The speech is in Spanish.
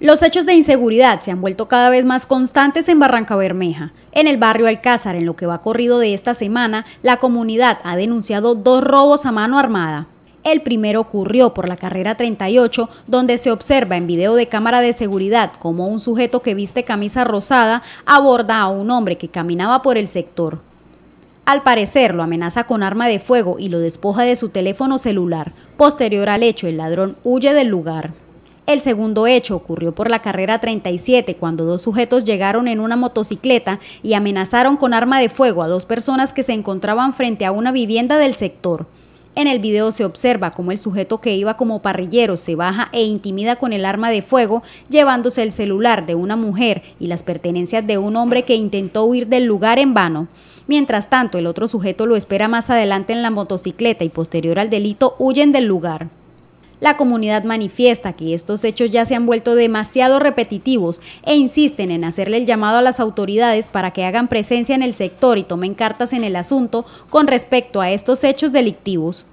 Los hechos de inseguridad se han vuelto cada vez más constantes en Barranca Bermeja. En el barrio Alcázar, en lo que va corrido de esta semana, la comunidad ha denunciado dos robos a mano armada. El primero ocurrió por la carrera 38, donde se observa en video de cámara de seguridad cómo un sujeto que viste camisa rosada aborda a un hombre que caminaba por el sector. Al parecer lo amenaza con arma de fuego y lo despoja de su teléfono celular. Posterior al hecho, el ladrón huye del lugar. El segundo hecho ocurrió por la carrera 37 cuando dos sujetos llegaron en una motocicleta y amenazaron con arma de fuego a dos personas que se encontraban frente a una vivienda del sector. En el video se observa cómo el sujeto que iba como parrillero se baja e intimida con el arma de fuego, llevándose el celular de una mujer y las pertenencias de un hombre que intentó huir del lugar en vano. Mientras tanto, el otro sujeto lo espera más adelante en la motocicleta y posterior al delito huyen del lugar. La comunidad manifiesta que estos hechos ya se han vuelto demasiado repetitivos e insisten en hacerle el llamado a las autoridades para que hagan presencia en el sector y tomen cartas en el asunto con respecto a estos hechos delictivos.